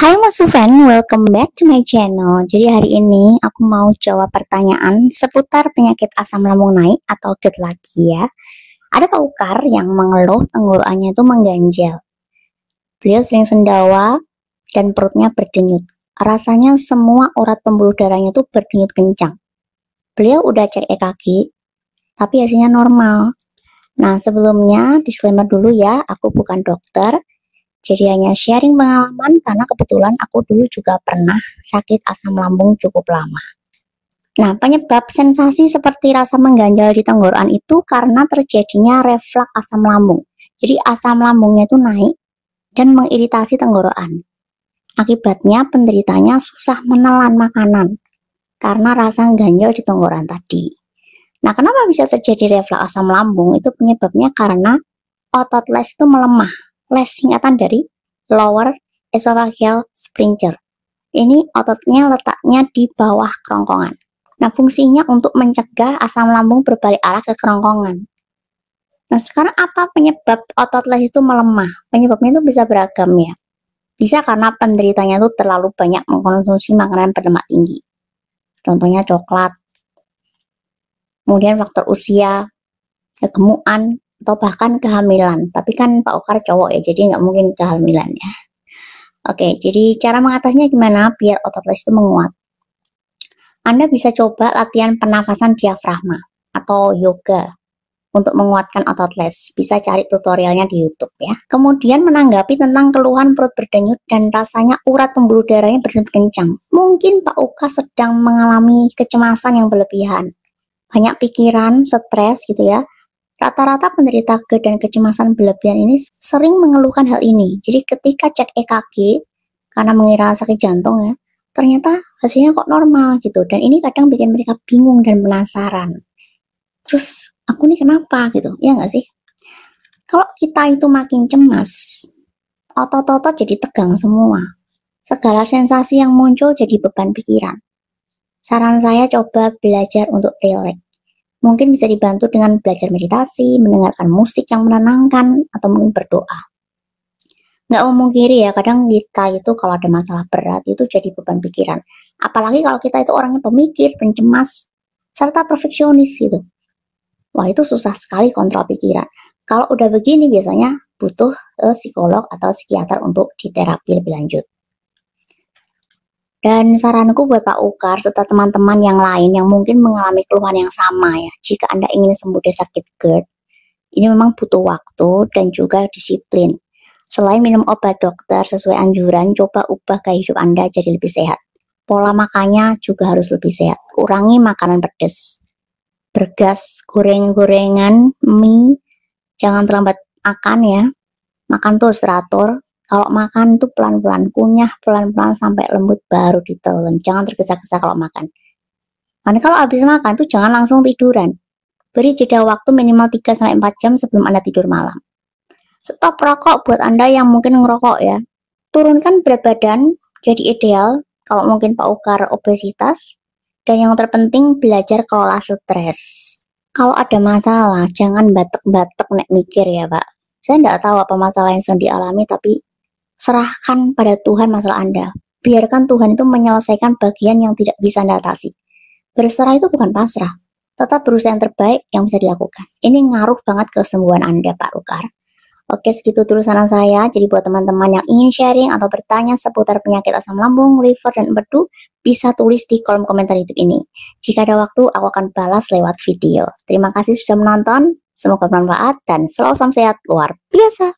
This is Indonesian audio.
Hai Mas Sufan, welcome back to my channel. Jadi hari ini aku mau jawab pertanyaan seputar penyakit asam lambung naik atau GERD lagi ya. Ada Pak Ukar yang mengeluh tenggorokannya itu mengganjal. Beliau sering sendawa dan perutnya berdenyut. Rasanya semua urat pembuluh darahnya itu berdenyut kencang. Beliau udah cek EKG, tapi hasilnya normal. Nah sebelumnya disclaimer dulu ya, aku bukan dokter, jadi hanya sharing pengalaman karena kebetulan aku dulu juga pernah sakit asam lambung cukup lama. Nah, penyebab sensasi seperti rasa mengganjal di tenggorokan itu karena terjadinya refleks asam lambung. Jadi asam lambungnya itu naik dan mengiritasi tenggorokan. Akibatnya penderitanya susah menelan makanan karena rasa ganjal di tenggorokan tadi. Nah, kenapa bisa terjadi refleks asam lambung? Itu penyebabnya karena otot les itu melemah les singkatan dari lower esophageal sphincter. Ini ototnya letaknya di bawah kerongkongan. Nah, fungsinya untuk mencegah asam lambung berbalik arah ke kerongkongan. Nah, sekarang apa penyebab otot les itu melemah? Penyebabnya itu bisa beragam ya. Bisa karena penderitanya itu terlalu banyak mengkonsumsi makanan berlemak tinggi. Contohnya coklat. Kemudian faktor usia, kegemukan, atau bahkan kehamilan. Tapi kan Pak Okar cowok ya, jadi nggak mungkin kehamilan ya. Oke, jadi cara mengatasinya gimana biar otot les itu menguat? Anda bisa coba latihan pernafasan diafragma atau yoga untuk menguatkan otot les. Bisa cari tutorialnya di YouTube ya. Kemudian menanggapi tentang keluhan perut berdenyut dan rasanya urat pembuluh darahnya berdenyut kencang. Mungkin Pak Uka sedang mengalami kecemasan yang berlebihan. Banyak pikiran, stres gitu ya Rata-rata penderita GERD dan kecemasan berlebihan ini sering mengeluhkan hal ini. Jadi ketika cek EKG karena mengira sakit jantung ya, ternyata hasilnya kok normal gitu. Dan ini kadang bikin mereka bingung dan penasaran. Terus aku nih kenapa gitu? Ya nggak sih? Kalau kita itu makin cemas, otot-otot jadi tegang semua. Segala sensasi yang muncul jadi beban pikiran. Saran saya coba belajar untuk rileks Mungkin bisa dibantu dengan belajar meditasi, mendengarkan musik yang menenangkan, atau mungkin berdoa. Nggak ngomong kiri ya, kadang kita itu kalau ada masalah berat itu jadi beban pikiran. Apalagi kalau kita itu orangnya pemikir, pencemas, serta perfeksionis gitu. Wah itu susah sekali kontrol pikiran. Kalau udah begini biasanya butuh eh, psikolog atau psikiater untuk diterapi lebih lanjut. Dan saranku buat Pak Ukar serta teman-teman yang lain yang mungkin mengalami keluhan yang sama ya, jika Anda ingin sembuh dari sakit GERD, ini memang butuh waktu dan juga disiplin. Selain minum obat dokter sesuai anjuran, coba ubah gaya hidup Anda jadi lebih sehat. Pola makannya juga harus lebih sehat. Kurangi makanan pedas. Bergas, goreng-gorengan, mie, jangan terlambat makan ya. Makan tuh teratur, kalau makan tuh pelan-pelan kunyah, pelan-pelan sampai lembut baru ditelan. Jangan tergesa-gesa kalau makan. Karena kalau habis makan tuh jangan langsung tiduran. Beri jeda waktu minimal 3 sampai 4 jam sebelum Anda tidur malam. Stop rokok buat Anda yang mungkin ngerokok ya. Turunkan berat badan jadi ideal kalau mungkin Pak Ukar obesitas. Dan yang terpenting belajar kelola stres. Kalau ada masalah, jangan batek-batek nek mikir ya Pak. Saya tidak tahu apa masalah yang sudah dialami, tapi serahkan pada Tuhan masalah Anda. Biarkan Tuhan itu menyelesaikan bagian yang tidak bisa Anda atasi. Berserah itu bukan pasrah, tetap berusaha yang terbaik yang bisa dilakukan. Ini ngaruh banget ke kesembuhan Anda, Pak Rukar. Oke, segitu dulu saran saya. Jadi buat teman-teman yang ingin sharing atau bertanya seputar penyakit asam lambung, liver, dan empedu, bisa tulis di kolom komentar YouTube ini. Jika ada waktu, aku akan balas lewat video. Terima kasih sudah menonton, semoga bermanfaat, dan selalu salam sehat luar biasa.